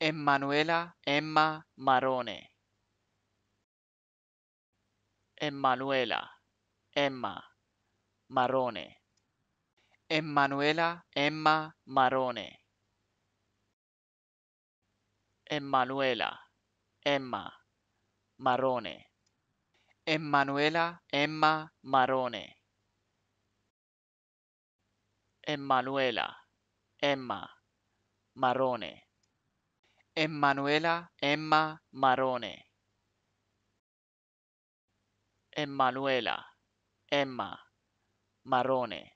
Emanuela Emma Marone. Emanuela Emma Marone. Emanuela Emma Marone. Emanuela Emma Marone. Emanuela Emma Marone. Emanuela Emma Marone. Emanuela Emma Marone. Emanuela Emma Marone.